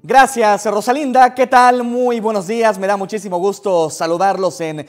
Gracias, Rosalinda. ¿Qué tal? Muy buenos días. Me da muchísimo gusto saludarlos en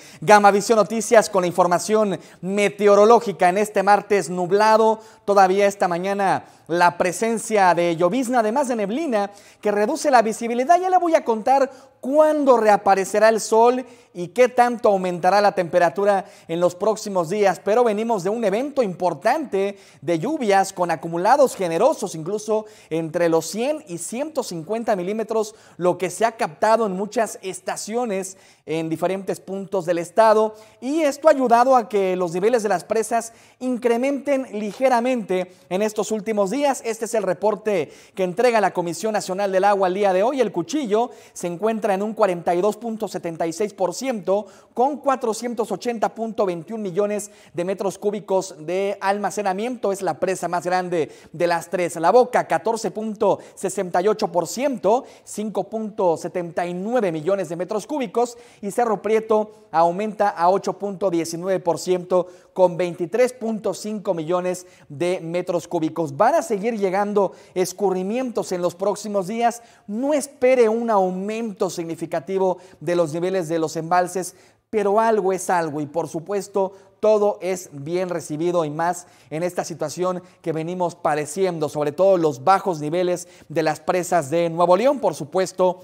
Visión Noticias con la información meteorológica en este martes nublado. Todavía esta mañana la presencia de llovizna, además de neblina, que reduce la visibilidad. Ya le voy a contar cuándo reaparecerá el sol y qué tanto aumentará la temperatura en los próximos días. Pero venimos de un evento importante de lluvias con acumulados generosos, incluso entre los 100 y 150 milímetros, lo que se ha captado en muchas estaciones en diferentes puntos del estado. Y esto ha ayudado a que los niveles de las presas incrementen ligeramente en estos últimos días. Este es el reporte que entrega la Comisión Nacional del Agua al día de hoy. El cuchillo se encuentra en un 42.76% con 480.21 millones de metros cúbicos de almacenamiento. Es la presa más grande de las tres. La Boca 14.68%, 5.79 millones de metros cúbicos y Cerro Prieto aumenta a 8.19% con 23.5 millones de metros cúbicos. Van a seguir llegando escurrimientos en los próximos días. No espere un aumento significativo de los niveles de los embalses, pero algo es algo y por supuesto todo es bien recibido y más en esta situación que venimos padeciendo, sobre todo los bajos niveles de las presas de Nuevo León, por supuesto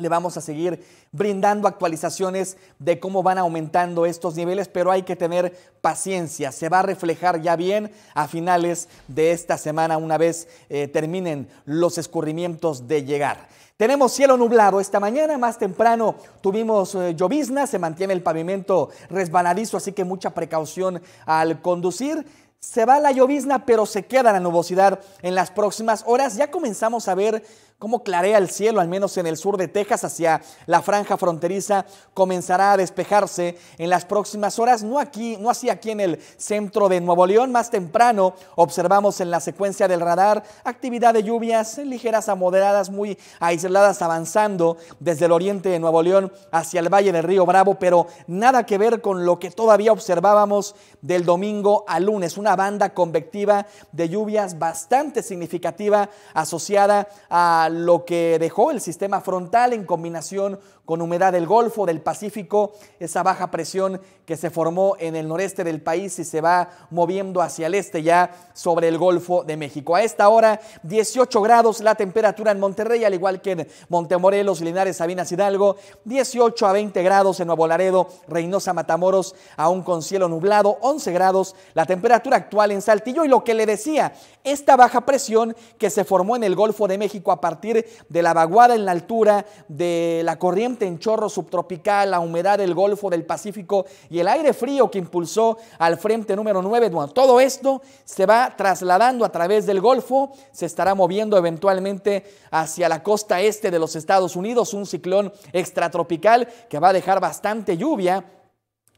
le vamos a seguir brindando actualizaciones de cómo van aumentando estos niveles, pero hay que tener paciencia. Se va a reflejar ya bien a finales de esta semana una vez eh, terminen los escurrimientos de llegar. Tenemos cielo nublado esta mañana, más temprano tuvimos eh, llovizna, se mantiene el pavimento resbaladizo, así que mucha precaución al conducir. Se va la llovizna, pero se queda la nubosidad en las próximas horas. Ya comenzamos a ver cómo clarea el cielo, al menos en el sur de Texas, hacia la franja fronteriza. Comenzará a despejarse en las próximas horas, no aquí, no así aquí en el centro de Nuevo León. Más temprano observamos en la secuencia del radar actividad de lluvias ligeras a moderadas, muy aisladas, avanzando desde el oriente de Nuevo León hacia el valle del Río Bravo, pero nada que ver con lo que todavía observábamos del domingo al lunes banda convectiva de lluvias bastante significativa asociada a lo que dejó el sistema frontal en combinación con humedad del Golfo, del Pacífico, esa baja presión que se formó en el noreste del país y se va moviendo hacia el este ya sobre el Golfo de México. A esta hora, 18 grados la temperatura en Monterrey, al igual que en Montemorelos, Linares, Sabinas, Hidalgo, 18 a 20 grados en Nuevo Laredo, Reynosa, Matamoros, aún con cielo nublado, 11 grados la temperatura actual en Saltillo y lo que le decía, esta baja presión que se formó en el Golfo de México a partir de la vaguada en la altura, de la corriente en chorro subtropical, la humedad del Golfo del Pacífico y el aire frío que impulsó al frente número 9. todo esto se va trasladando a través del Golfo, se estará moviendo eventualmente hacia la costa este de los Estados Unidos, un ciclón extratropical que va a dejar bastante lluvia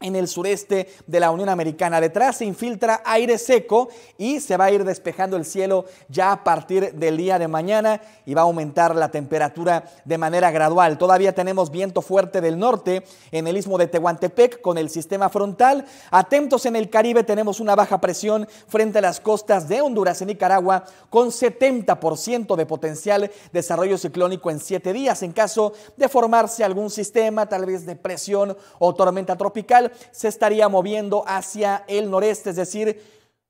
en el sureste de la Unión Americana. Detrás se infiltra aire seco y se va a ir despejando el cielo ya a partir del día de mañana y va a aumentar la temperatura de manera gradual. Todavía tenemos viento fuerte del norte en el istmo de Tehuantepec con el sistema frontal. Atentos en el Caribe tenemos una baja presión frente a las costas de Honduras y Nicaragua con 70% de potencial desarrollo ciclónico en 7 días en caso de formarse algún sistema tal vez de presión o tormenta tropical se estaría moviendo hacia el noreste, es decir,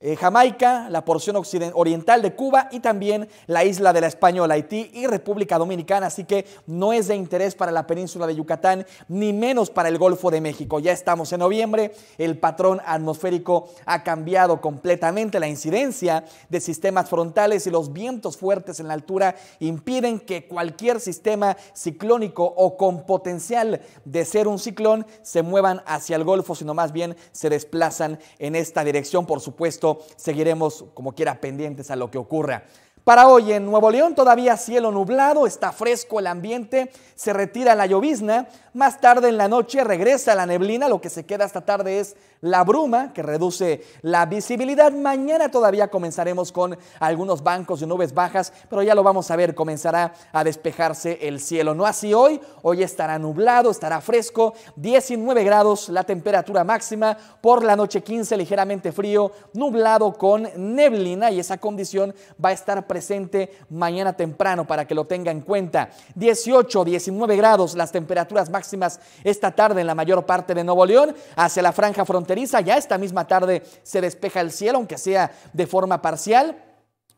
eh, Jamaica, la porción oriental de Cuba y también la isla de la Española, Haití y República Dominicana. Así que no es de interés para la península de Yucatán, ni menos para el Golfo de México. Ya estamos en noviembre, el patrón atmosférico ha cambiado completamente. La incidencia de sistemas frontales y los vientos fuertes en la altura impiden que cualquier sistema ciclónico o con potencial de ser un ciclón se muevan hacia el Golfo, sino más bien se desplazan en esta dirección, por supuesto seguiremos como quiera pendientes a lo que ocurra. Para hoy en Nuevo León todavía cielo nublado, está fresco el ambiente, se retira la llovizna, más tarde en la noche regresa la neblina, lo que se queda esta tarde es la bruma que reduce la visibilidad. Mañana todavía comenzaremos con algunos bancos de nubes bajas, pero ya lo vamos a ver, comenzará a despejarse el cielo. No así hoy, hoy estará nublado, estará fresco, 19 grados la temperatura máxima, por la noche 15 ligeramente frío, nublado con neblina y esa condición va a estar presente mañana temprano para que lo tenga en cuenta. 18, 19 grados las temperaturas máximas esta tarde en la mayor parte de Nuevo León. Hacia la franja fronteriza ya esta misma tarde se despeja el cielo, aunque sea de forma parcial.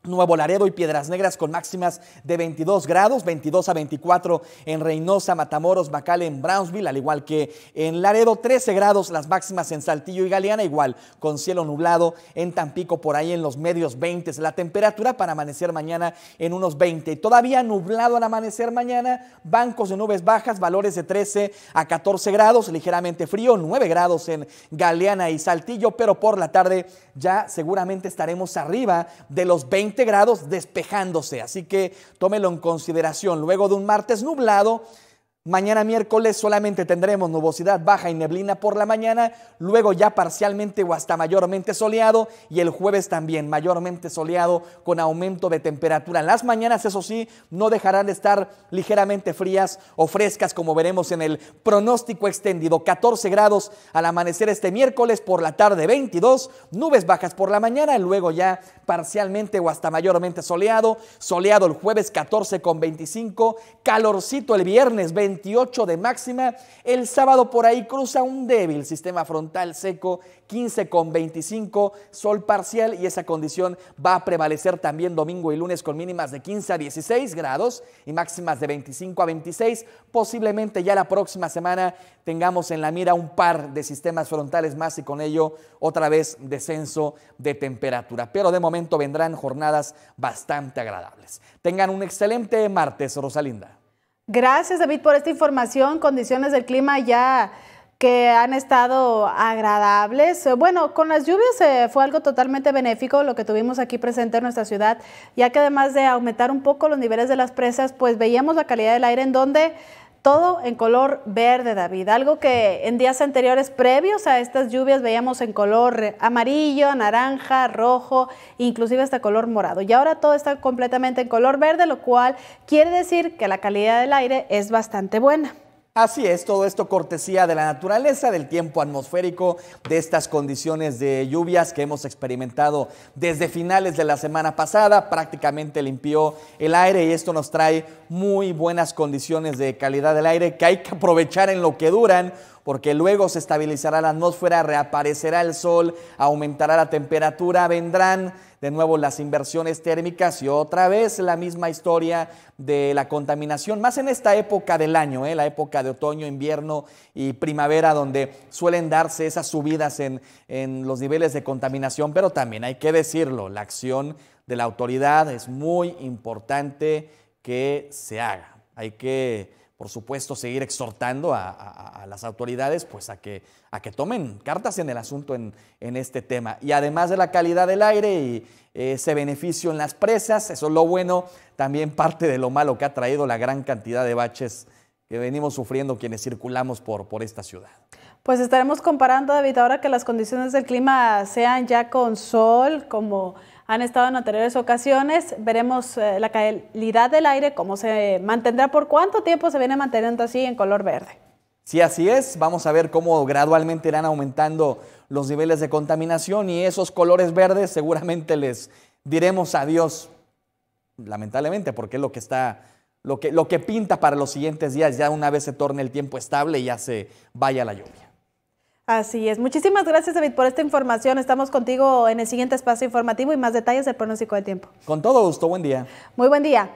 Nuevo Laredo y Piedras Negras con máximas de 22 grados, 22 a 24 en Reynosa, Matamoros, en Brownsville, al igual que en Laredo, 13 grados las máximas en Saltillo y Galeana, igual con cielo nublado en Tampico, por ahí en los medios 20. La temperatura para amanecer mañana en unos 20. Todavía nublado al amanecer mañana, bancos de nubes bajas, valores de 13 a 14 grados, ligeramente frío, 9 grados en Galeana y Saltillo, pero por la tarde ya seguramente estaremos arriba de los 20 grados despejándose, así que tómelo en consideración. Luego de un martes nublado, Mañana miércoles solamente tendremos nubosidad baja y neblina por la mañana, luego ya parcialmente o hasta mayormente soleado y el jueves también mayormente soleado con aumento de temperatura. Las mañanas, eso sí, no dejarán de estar ligeramente frías o frescas como veremos en el pronóstico extendido. 14 grados al amanecer este miércoles por la tarde 22, nubes bajas por la mañana, luego ya parcialmente o hasta mayormente soleado, soleado el jueves 14 con 25, calorcito el viernes 20 28 de máxima. El sábado por ahí cruza un débil sistema frontal seco, 15 con 25, sol parcial y esa condición va a prevalecer también domingo y lunes con mínimas de 15 a 16 grados y máximas de 25 a 26. Posiblemente ya la próxima semana tengamos en la mira un par de sistemas frontales más y con ello otra vez descenso de temperatura. Pero de momento vendrán jornadas bastante agradables. Tengan un excelente martes, Rosalinda. Gracias David por esta información. Condiciones del clima ya que han estado agradables. Bueno, con las lluvias eh, fue algo totalmente benéfico lo que tuvimos aquí presente en nuestra ciudad, ya que además de aumentar un poco los niveles de las presas, pues veíamos la calidad del aire en donde todo en color verde, David. Algo que en días anteriores previos a estas lluvias veíamos en color amarillo, naranja, rojo, inclusive hasta color morado. Y ahora todo está completamente en color verde, lo cual quiere decir que la calidad del aire es bastante buena. Así es, todo esto cortesía de la naturaleza, del tiempo atmosférico, de estas condiciones de lluvias que hemos experimentado desde finales de la semana pasada. Prácticamente limpió el aire y esto nos trae muy buenas condiciones de calidad del aire que hay que aprovechar en lo que duran porque luego se estabilizará la atmósfera, reaparecerá el sol, aumentará la temperatura, vendrán de nuevo las inversiones térmicas y otra vez la misma historia de la contaminación, más en esta época del año, ¿eh? la época de otoño, invierno y primavera, donde suelen darse esas subidas en, en los niveles de contaminación, pero también hay que decirlo, la acción de la autoridad es muy importante que se haga. Hay que por supuesto, seguir exhortando a, las autoridades pues, a, que, a que tomen cartas en el asunto en, este tema. Y además de la calidad del aire y eh, ese beneficio en las presas, eso es lo bueno, también parte de lo malo que ha traído la gran cantidad de baches que venimos sufriendo quienes circulamos por, por esta ciudad. Pues estaremos comparando, David, ahora que las condiciones del clima sean ya con sol, como han estado en anteriores ocasiones. Veremos eh, la calidad del aire, cómo se mantendrá, por cuánto tiempo se viene manteniendo así en color verde. Si así es. Vamos a ver cómo gradualmente irán aumentando los niveles de contaminación y esos colores verdes seguramente les diremos adiós, lamentablemente, porque es lo que está, lo que, lo que pinta para los siguientes días, ya una vez se torne el tiempo estable y ya se vaya la lluvia. Así es. Muchísimas gracias, David, por esta información. Estamos contigo en el siguiente espacio informativo y más detalles del pronóstico del tiempo. Con todo gusto, buen día. Muy buen día.